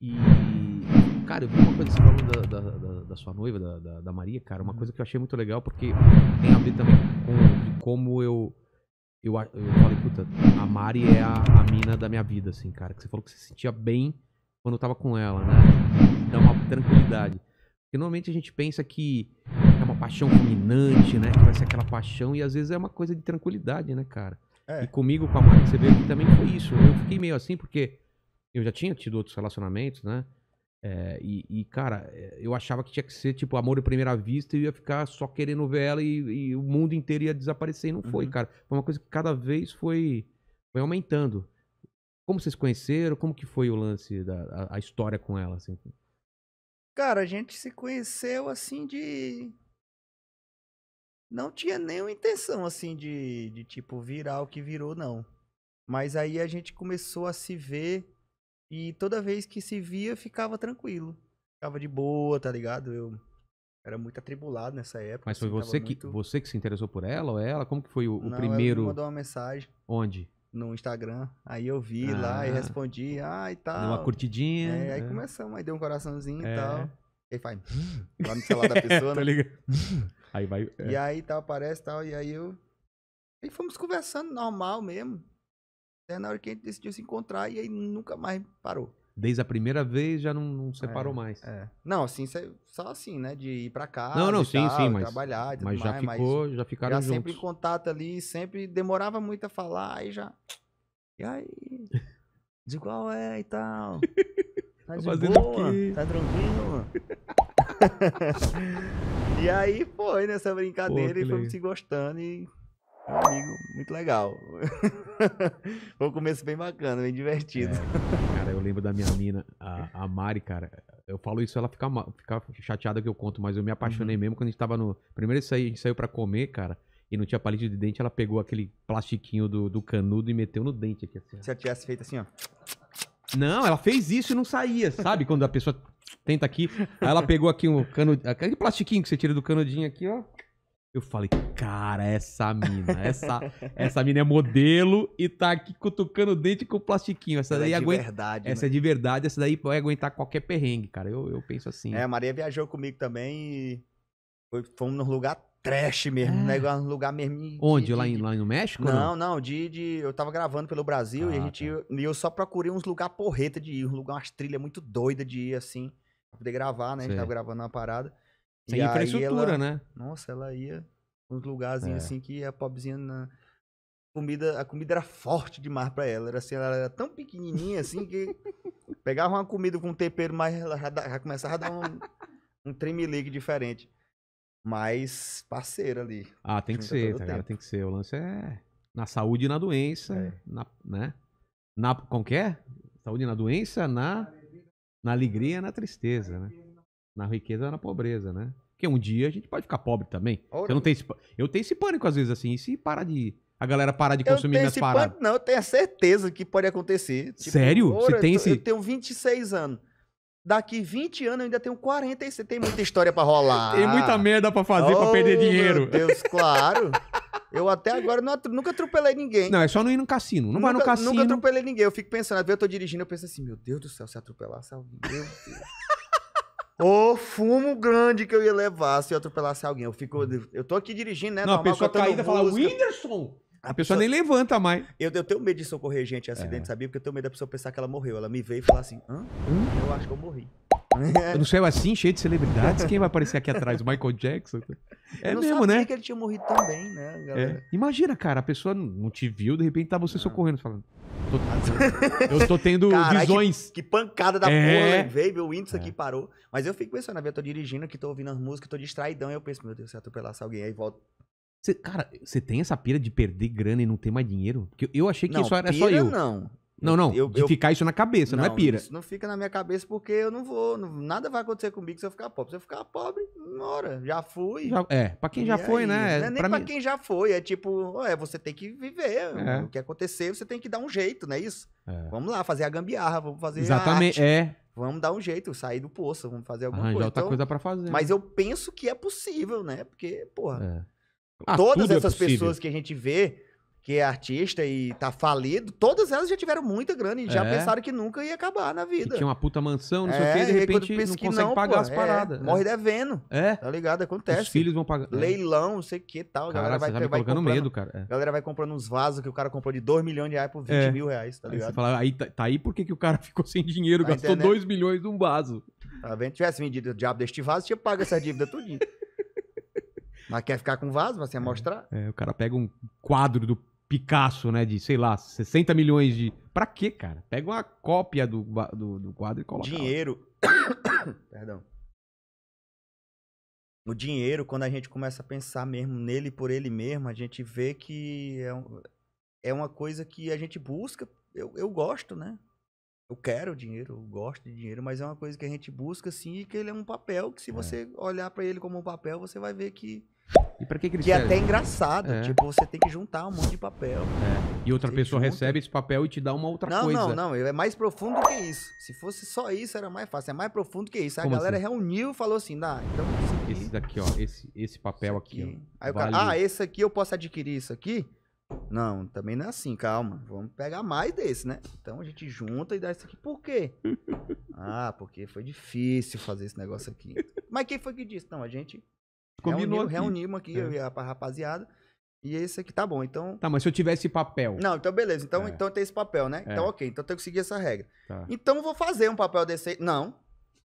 E, cara, eu vi uma coisa que você falou da, da, da, da sua noiva, da, da, Maria, cara, uma uhum. coisa que eu achei muito legal, porque tem a ver também com como eu. Eu, eu falei, puta, a Mari é a, a mina da minha vida, assim, cara. Que você falou que você se sentia bem quando eu tava com ela, né? Dá uma tranquilidade. Porque normalmente a gente pensa que é uma paixão fulminante, né? Que vai ser aquela paixão, e às vezes é uma coisa de tranquilidade, né, cara? É. E comigo, com a Mari, que você veio aqui também foi isso. Eu fiquei meio assim, porque eu já tinha tido outros relacionamentos, né? É, e, e, cara, eh, eu achava que tinha que ser, tipo, amor à primeira vista e ia ficar só querendo ver ela e, e, o mundo inteiro ia desaparecer. E não foi, uhum. cara. Foi uma coisa que cada vez foi, foi aumentando. Como vocês conheceram? Como que foi o lance, da, a, a história com ela, assim? Cara, a gente se conheceu, assim, de... Não tinha nenhuma intenção, assim, de, de tipo, virar o que virou, não. Mas aí a gente começou a se ver e toda vez que se via, ficava tranquilo. Ficava de boa, tá ligado? Eu era muito atribulado nessa época. Mas foi assim, você, que, você que se interessou por ela ou ela? Como que foi o, Não, primeiro? Ela mandou uma mensagem. Onde? No Instagram. Aí eu vi ah. lá e ah, respondi, ah, e tal. Deu uma curtidinha. É, aí é. começamos, aí deu um coraçãozinho é. e tal. Aí faz lá no celular da pessoa, tá né? ligado. aí vai. É. E aí tal, aparece e tal. E aí eu. E fomos conversando normal mesmo. Até na hora que a gente decidiu se encontrar e aí nunca mais parou. Desde a primeira vez já não, não separou é, mais. É. Não, assim, só assim, né? De ir pra cá. Não, não, sim, tal, sim, mas. Trabalhar mas já mais, ficou, mas já ficaram já juntos. sempre em contato ali, sempre demorava muito a falar, e já. E aí? De qual é e tal? Tá, tá de fazendo boa, aqui. tá tranquilo, E aí foi nessa brincadeira Pô, e fomos se gostando e é um amigo muito legal. Foi um começo bem bacana, bem divertido. É, cara, eu lembro da minha mina, a, a Mari, cara. Eu falo isso, ela fica, fica chateada que eu conto, mas eu me apaixonei uhum. mesmo quando a gente tava no. Primeiro a gente saiu pra comer, cara e não tinha palito de dente, ela pegou aquele plastiquinho do, do canudo e meteu no dente aqui assim. Se ela tivesse feito assim, ó. Não, ela fez isso e não saía, sabe? Quando a pessoa tenta aqui. Aí ela pegou aqui um cano, aquele plastiquinho que você tira do canudinho aqui, ó. Eu falei, cara, essa mina, essa, essa mina é modelo e tá aqui cutucando o dente com o plastiquinho. Essa é daí é aguenta. Verdade, essa né? é de verdade, essa daí vai aguentar qualquer perrengue, cara. Eu, eu penso assim. É, a Maria viajou comigo também e foi, fomos num lugar trash mesmo, é. Né? um lugar mesmo. De, Onde? De, lá, em, lá no México? Não, não, não de, de, Eu tava gravando pelo Brasil ah, e a ah, gente. Tá. E eu só procurei uns lugar porreta de ir, um lugar, umas trilhas muito doidas de ir assim, pra poder gravar, né? Sei. A gente tava gravando uma parada. Sem e infraestrutura, ela, né? Nossa, ela ia uns lugarzinhos é. assim que a pobrezinha na comida, a comida era forte demais para ela. Era assim, ela era tão pequenininha assim que pegava uma comida com um tempero, mas ela já, já começava a dar um, um tremelique diferente. Mas parceira ali. Ah, tem que ser, tá, tem que ser. O lance é na saúde e na doença, é. na, né? Na como que é? Saúde na doença, na na alegria, na tristeza, né? na riqueza na pobreza, né? Porque um dia a gente pode ficar pobre também. eu, não tenho esse, eu tenho esse pânico às vezes assim, e se para de. A galera parar de consumir minhas paradas. Pânico, não, eu tenho a certeza que pode acontecer. Tipo, Sério? Você tem eu, esse... eu tenho 26 anos. Daqui 20 anos eu ainda tenho 40 e você tem muita história para rolar. Tem muita merda para fazer oh, para perder dinheiro. Meu Deus, claro. Eu até agora não, nunca atropelei ninguém. Não, é só não ir no cassino. Não nunca, vai no cassino. Nunca atropelei ninguém. Eu fico pensando, às vezes eu tô dirigindo, eu penso assim, meu Deus do céu, se atropelar, salve. Meu Deus. O fumo grande que eu ia levar se eu atropelasse alguém. Eu fico. Eu tô aqui dirigindo, né? Não, normal, tá a pessoa caída fala, Whindersson! A pessoa, nem levanta mais. Eu, eu tenho medo de socorrer gente em acidente, é. sabia? Porque eu tenho medo da pessoa pensar que ela morreu. Ela me veio e falar assim: hã? Eu acho que eu morri. No céu assim, cheio de celebridades, quem vai aparecer aqui atrás? O Michael Jackson? É eu mesmo, né? Eu sabia que ele tinha morrido também, né, galera? É. Imagina, cara, a pessoa não te viu, de repente tá você não. socorrendo, falando. Tô, eu tô tendo Carai, visões. Que, que, pancada da é. porra, né? veio, meu índice é. aqui parou. Mas eu fico pensando, eu tô dirigindo aqui, tô ouvindo as músicas, tô distraidão, e eu penso, meu Deus, se atropelasse alguém, aí volta. Cê, cara, você tem essa pira de perder grana e não ter mais dinheiro? Porque eu achei que não, isso era pira só eu. Não, não, não. Eu, de eu, ficar isso na cabeça, não, é não, é pira. Isso não fica na minha cabeça porque eu não vou. Não, nada vai acontecer comigo se eu ficar pobre. Se eu ficar pobre, mora. Já fui. Já, é, pra quem e já aí, foi, né? Não é, é nem pra, pra quem já foi. É tipo, é, você tem que viver. É. O que acontecer, você tem que dar um jeito, não é isso? É. Vamos lá, fazer a gambiarra, vamos fazer Exatamente, é. Vamos dar um jeito, sair do poço, vamos fazer alguma Arranjar coisa. outra então, coisa pra fazer. Mas né? eu penso que é possível, né? Porque, porra. É. Ah, todas essas pessoas que a gente vê que é artista e tá falido, todas elas já tiveram muita grana e é. já pensaram que nunca ia acabar na vida. E tinha uma puta mansão, não é, sei o é, quê, de repente não consegue não, pagar pô, as é, paradas. É, morre devendo. É. Tá ligado? Acontece. Os filhos vão pagar. É. Leilão, não sei o que tal. Cara, galera vai, tá vai colocando medo, cara. galera vai comprando uns vasos que o cara comprou de 2 milhões de reais por 20 mil reais, tá ligado? Aí, fala, aí tá, tá, aí porque que o cara ficou sem dinheiro, tá gastou 2 milhões num vaso. Tá vendo? Tivesse vendido o diabo deste vaso, tinha pago essa dívida tudinho. Mas quer ficar com vaso? Você ia mostrar? É, o cara pega um quadro do Picasso, né? De, sei lá, 60 milhões de. Pra quê, cara? Pega uma cópia do, do, do quadro e coloca. Dinheiro. Perdão. O dinheiro, quando a gente começa a pensar mesmo nele por ele mesmo, a gente vê que é, é uma coisa que a gente busca. Eu, eu gosto, né? Eu quero dinheiro, eu gosto de dinheiro, mas é uma coisa que a gente busca sim e que ele é um papel que se é. você olhar para ele como um papel, você vai ver que e pra que, que Que é até engraçado. É. Tipo, você tem que juntar um monte de papel. É. E outra você pessoa junta. recebe esse papel e te dá uma outra não, coisa. Não, não, não. É mais profundo que isso. Se fosse só isso, era mais fácil. É mais profundo que isso. Aí a galera assim? reuniu e falou assim: dá, então. esse daqui, ó. Esse, esse papel aqui. aqui. ó. Aí vale... o cara, ah, esse aqui eu posso adquirir isso aqui? Não, também não é assim, calma. Vamos pegar mais desse, né? Então a gente junta e dá isso aqui. Por quê? ah, porque foi difícil fazer esse negócio aqui. Mas quem foi que disse? Não, a gente Combinou reunimos, aqui. reunimos aqui, é. a rapaziada. E esse é aqui tá bom, então. Tá, mas se eu tivesse esse papel. Não, então beleza. Então, é. então tem esse papel, né? É. Então, ok. Então eu tenho que seguir essa regra. Tá. Então eu vou fazer um papel desse. Não.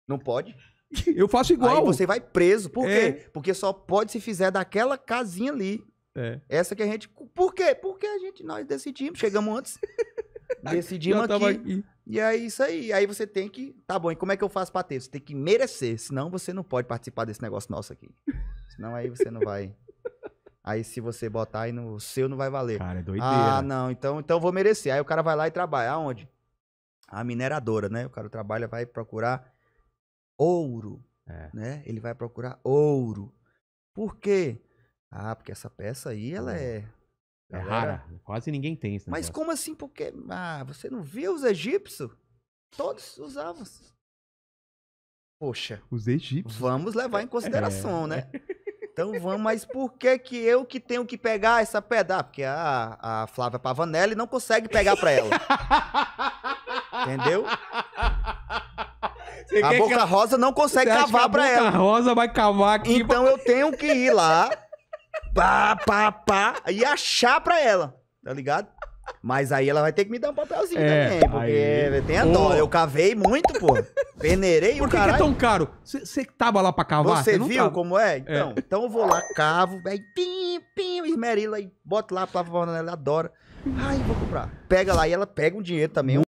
Não pode. Eu faço igual. Aí você vai preso. Por é. quê? Porque só pode se fizer daquela casinha ali. É. Essa que a gente. Por quê? Porque a gente, nós decidimos, chegamos antes. decidimos aqui, aqui. E é isso aí. Aí você tem que. Tá bom, e como é que eu faço pra ter? Você tem que merecer, senão você não pode participar desse negócio nosso aqui. Senão aí você não vai. Aí se você botar aí no seu, não vai valer. Cara, é doideira. Ah, não, então, então vou merecer. Aí o cara vai lá e trabalha. Aonde? A mineradora, né? O cara trabalha, vai procurar ouro. É. Né? Ele vai procurar ouro. Por quê? Ah, porque essa peça aí, ela é. É, é rara. Quase ninguém tem isso. Mas como assim? Porque. Ah, você não viu os egípcios? Todos usavam poxa, os egípcios. Vamos levar em consideração, é. né? Então vamos, mas por que que eu que tenho que pegar essa pedra? Ah, porque a, a Flávia Pavanelli não consegue pegar pra ela. Entendeu? Você a Boca Rosa não consegue Você cavar pra ela. A Boca Rosa vai cavar aqui. Então pra... eu tenho que ir lá, pá, pá, pá, e achar pra ela, tá ligado? Mas aí ela vai ter que me dar um papelzinho é, também, porque aí. tem a dó. Eu cavei muito, pô. Peneirei Por cara. Por que é tão caro? Você tava lá pra cavar? Você viu tava. como é? é. Então, é. então eu vou lá, cavo, aí pim, pim, esmerila, aí boto lá, a ela adora. Ai, vou comprar. Pega lá e ela pega um dinheiro também.